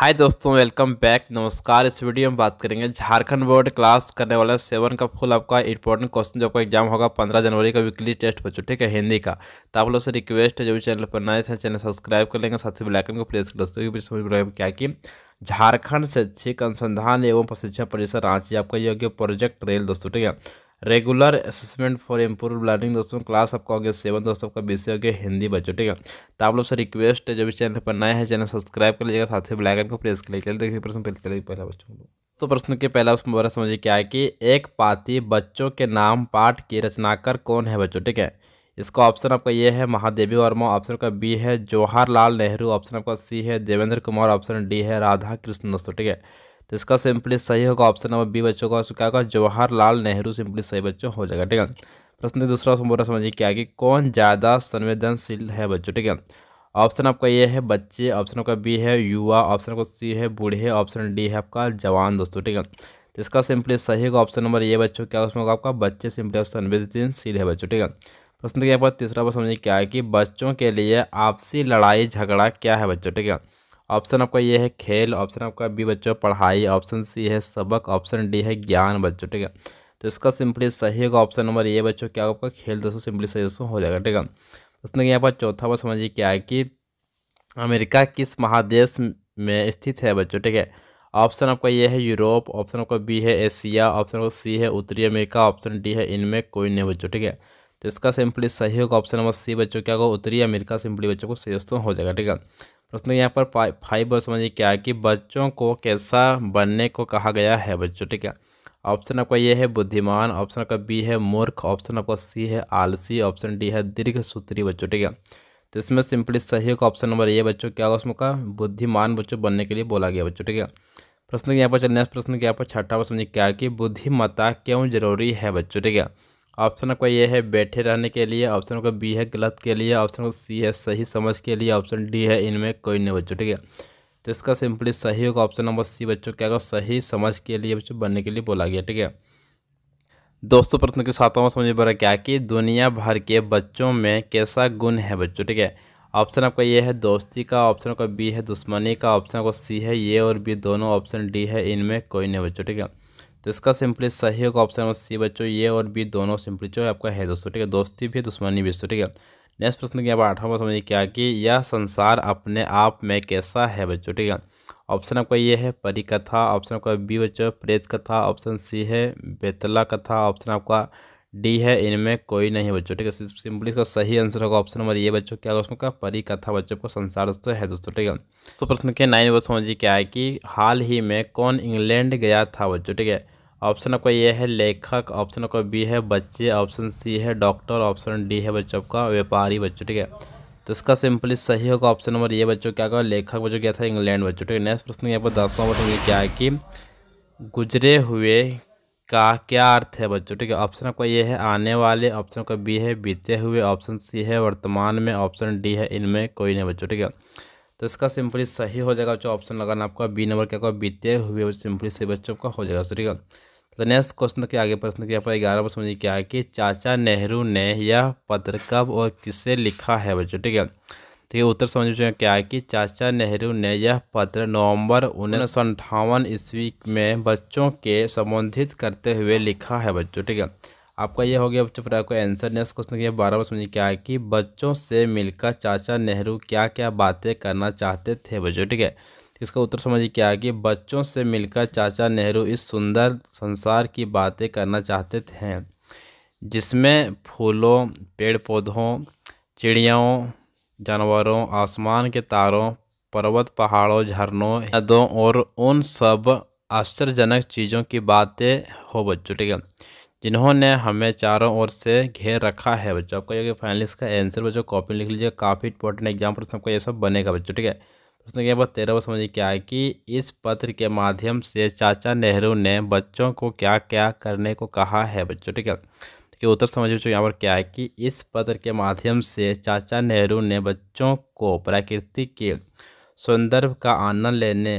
हाय दोस्तों welcome back नमस्कार इस वीडियो में बात करेंगे झारखंड बोर्ड क्लास करने वाला सेवन का फुल आपका इंपॉर्टेंट क्वेश्चन जो आपका एग्जाम होगा पंद्रह जनवरी का वीकली टेस्ट बच्चों ठीक है हिंदी का तो आप लोग से रिक्वेस्ट है जो भी चैनल पर नए थे चैनल सब्सक्राइब कर लेंगे साथ ही बेलाइकन को प्रेस कर दोस्तों समझ क्या कि झारखंड शैक्षिक अनुसंधान एवं प्रशिक्षण परिसर रांची आपका योग्य प्रोजेक्ट रेल दोस्तों ठीक है regular assessment for improve learning दोस्तों क्लास आपका हो गया सेवन दोस्तों आपका विषय हो गया हिंदी बच्चों ठीक है तो आप लोग से रिक्वेस्ट है जो भी चैनल पर नए हैं चैनल सब्सक्राइब कर लीजिएगा साथ ही ब्लैकन को प्रेस कर लीजिए देखिए प्रश्न पहले चलिए पहला बच्चों को तो प्रश्न के पहला उसमें बारे समझिए क्या है कि एक पाती बच्चों के नाम पाठ की कर कौन है बच्चों ठीक है इसका ऑप्शन आपका ये है महादेवी वर्मा ऑप्शन आपका बी है जवाहरलाल नेहरू ऑप्शन आपका सी है देवेंद्र कुमार ऑप्शन डी है राधा कृष्ण दोस्तों ठीक है तो इसका सिंपली सही होगा ऑप्शन नंबर बी बच्चों का क्या होगा जवाहरलाल नेहरू सिंपली सही बच्चों हो जाएगा ठीक है प्रश्न दूसरा बोला समझिए क्या कि कौन ज़्यादा संवेदनशील है बच्चों ठीक है ऑप्शन आपका ये है बच्चे ऑप्शन आपका बी है युवा ऑप्शन आपका सी है बूढ़े ऑप्शन डी है आपका जवान दोस्तों ठीक है तो इसका सिंपली सही होगा ऑप्शन नंबर ये बच्चों क्या उसमें होगा आपका बच्चे सिंपली संवेदनशील है बच्चों ठीक है प्रश्न के बाद तीसरा पर समझिए क्या है कि बच्चों के लिए आपसी लड़ाई झगड़ा क्या है बच्चों ठीक है ऑप्शन आपका ये है खेल ऑप्शन आपका बी बच्चों पढ़ाई ऑप्शन सी है सबक ऑप्शन डी है ज्ञान बच्चों ठीक है तो इसका सिंपली सही होगा ऑप्शन नंबर ए बच्चों क्या होगा खेल दोस्तों सिंपली सही दोस्तों हो जाएगा ठीक है उसने यहाँ पर चौथा बार समझिए क्या है कि अमेरिका किस महादेश में स्थित है बच्चों ठीक है ऑप्शन आपका ये है यूरोप ऑप्शन आपका बी है एशिया ऑप्शन आपका सी है उत्तरी अमेरिका ऑप्शन डी है इनमें कोई नहीं बच्चों ठीक है तो इसका सिंपली सही होगा ऑप्शन नंबर सी बच्चों क्या होगा उत्तरी अमेरिका सिंपली बच्चों को सही दोस्तों हो जाएगा ठीक है प्रश्न यहाँ पर फाइव और समझिए क्या है कि बच्चों को कैसा बनने को कहा गया है बच्चों ठीक है ऑप्शन आपका ये है बुद्धिमान ऑप्शन आपका बी है मूर्ख ऑप्शन आपका सी है आलसी ऑप्शन डी है दीर्घ सूत्री बच्चों ठीक है तो इसमें सिंपली सही का ऑप्शन नंबर ये बच्चों क्या होगा उसमें का बुद्धिमान बच्चों बनने के लिए बोला गया बच्चों ठीक है प्रश्न के यहाँ पर चलने प्रश्न के यहाँ पर छठा पर समझिए क्या कि बुद्धिमत्ता क्यों जरूरी है बच्चों ठीक है ऑप्शन आपका ये है बैठे रहने के लिए ऑप्शन आपका बी है गलत के लिए ऑप्शन आपका सी है सही समझ के लिए ऑप्शन डी है इनमें कोई नहीं बच्चों ठीक है तो इसका सिंपली सही होगा ऑप्शन नंबर सी बच्चों क्या होगा सही समझ के लिए बच्चों बनने के लिए बोला गया ठीक है दोस्तों प्रश्न के साथ समझ पड़ा क्या कि दुनिया भर के बच्चों में कैसा गुण है बच्चों ठीक है ऑप्शन आपका ये है दोस्ती का ऑप्शन आपका बी है दुश्मनी का ऑप्शन आपका सी है ये और बी दोनों ऑप्शन डी है इनमें कोई नहीं बच्चों ठीक है तो इसका सिंपली सही होगा ऑप्शन नंबर सी बच्चों ये और बी दोनों सिंपली जो है आपका है दोस्तों ठीक है दोस्ती भी दुश्मनी भी ठीक है नेक्स्ट प्रश्न की आप आठवां समझिए क्या कि यह संसार अपने आप में कैसा है बच्चों ठीक है ऑप्शन आपका ये है परी कथा ऑप्शन आपका बी बच्चों प्रेत कथा ऑप्शन सी है बेतला कथा ऑप्शन आपका डी है इनमें कोई नहीं बच्चों ठीक है सिंपली इसका सही आंसर होगा ऑप्शन नंबर ये बच्चों क्या होगा उसमें का परी कथा बच्चों को संसार दोस्तों है दोस्तों ठीक है तो प्रश्न के नाइन वर्ष समझिए क्या है कि हाल ही में कौन इंग्लैंड गया था बच्चों ठीक है ऑप्शन आपका ये है लेखक ऑप्शन आपका बी है बच्चे ऑप्शन सी है डॉक्टर ऑप्शन डी है बच्चों का व्यापारी बच्चों ठीक है तो इसका सिंपली सही होगा ऑप्शन नंबर ये बच्चों क्या होगा लेखक बच्चों क्या था इंग्लैंड बच्चों ठीक है नेक्स्ट प्रश्न यहाँ पर दसवां बच्चों क्या है कि गुजरे हुए का क्या अर्थ है बच्चों ठीक है ऑप्शन आपका ये है आने वाले ऑप्शन का बी है बीते हुए ऑप्शन सी है वर्तमान में ऑप्शन डी है इनमें कोई नहीं बच्चों ठीक है तो इसका सिंपली सही हो जाएगा बच्चों ऑप्शन लगाना आपका बी नंबर क्या होगा बीते हुए सिंपली सही बच्चों का हो जाएगा ठीक है तो नेक्स्ट क्वेश्चन के आगे प्रश्न किया पर ग्यारह प्रश्न समझिए क्या है कि चाचा नेहरू ने यह पत्र कब और किसे लिखा है बच्चों ठीक है तो ये उत्तर समझ में क्या है कि चाचा नेहरू ने यह पत्र नवंबर उन्नीस सौ अंठावन ईस्वी में बच्चों के संबोधित करते हुए लिखा है बच्चों ठीक है आपका यह हो गया बच्चों फिर आपका आंसर नेक्स्ट क्वेश्चन ये बारह बार समझिए क्या है कि बच्चों से मिलकर चाचा नेहरू क्या क्या बातें करना चाहते थे बच्चों ठीक है इसका उत्तर समझिए क्या है कि बच्चों से मिलकर चाचा नेहरू इस सुंदर संसार की बातें करना चाहते थे जिसमें फूलों पेड़ पौधों चिड़ियाओं जानवरों आसमान के तारों पर्वत पहाड़ों झरनों नदों और उन सब आश्चर्यजनक चीज़ों की बातें हो बच्चों ठीक है जिन्होंने हमें चारों ओर से घेर रखा है बच्चों आपको ये फाइनल इसका आंसर बच्चों कॉपी लिख लीजिए काफ़ी इंपॉर्टेंट एग्जाम प्रश्न आपका ये सब बनेगा बच्चों ठीक है प्रश्न के बाद तेरह समझिए क्या है कि इस पत्र के माध्यम से चाचा नेहरू ने बच्चों को क्या क्या करने को कहा है बच्चों ठीक है के उत्तर समझ जो तो यहाँ पर क्या है कि इस पत्र के माध्यम से चाचा नेहरू ने बच्चों को प्रकृति के सौंदर्य का आनंद लेने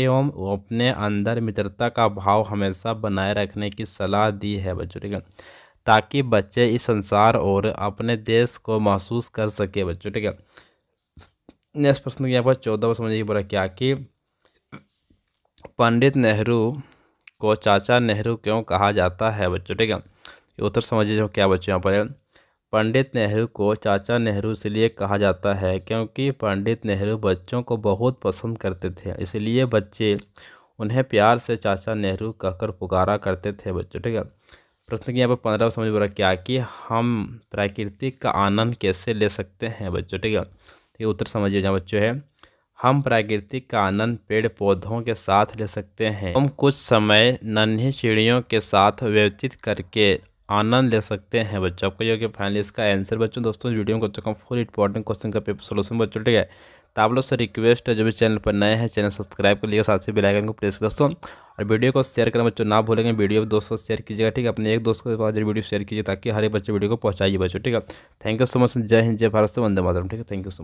एवं अपने अंदर मित्रता का भाव हमेशा बनाए रखने की सलाह दी है बच्चों ठीक है ताकि बच्चे इस संसार और अपने देश को महसूस कर सके बच्चों ठीक है नेक्स्ट प्रश्न यहाँ पर चौदह वर्ष समझिए बोला क्या कि पंडित नेहरू को चाचा नेहरू क्यों कहा जाता है बच्चों ठीक है उत्तर समझिए जो क्या बच्चों यहाँ पर पंडित नेहरू को चाचा नेहरू इसलिए कहा जाता है क्योंकि पंडित नेहरू बच्चों को बहुत पसंद करते थे इसलिए बच्चे उन्हें प्यार से चाचा नेहरू कहकर पुकारा करते थे बच्चों ठीक है प्रश्न की यहाँ पर पंद्रह समझ बोला क्या कि हम प्राकृतिक का आनंद कैसे ले सकते हैं बच्चों ठीक है ठीक उत्तर समझिए जहाँ बच्चों है हम प्राकृतिक का आनंद पेड़ पौधों के साथ ले सकते हैं हम कुछ समय नन्हे चिड़ियों के साथ व्यतीत करके आनंद ले सकते हैं बच्चों आपको जो कि फाइनल इसका आंसर बच्चों दोस्तों वीडियो में बच्चों तो का फुल इंपॉर्टेंट क्वेश्चन का पेपर सोल्यूशन बच्चों ठीक है तो आप लोग से रिक्वेस्ट है जो भी चैनल पर नए हैं चैनल सब्सक्राइब कर लिए साथ ही बेलाइकन को प्रेस दोस्तों और वीडियो को शेयर करना बच्चों ना भूलेंगे वीडियो दोस्तों शेयर कीजिएगा ठीक है अपने एक दोस्त के पास वीडियो शेयर कीजिए ताकि हर एक बच्चे वीडियो को पहुंचाइए बच्चों ठीक है थैंक यू सो मच जय हिंद जय भारत से वंदे मातरम ठीक है थैंक यू सो मच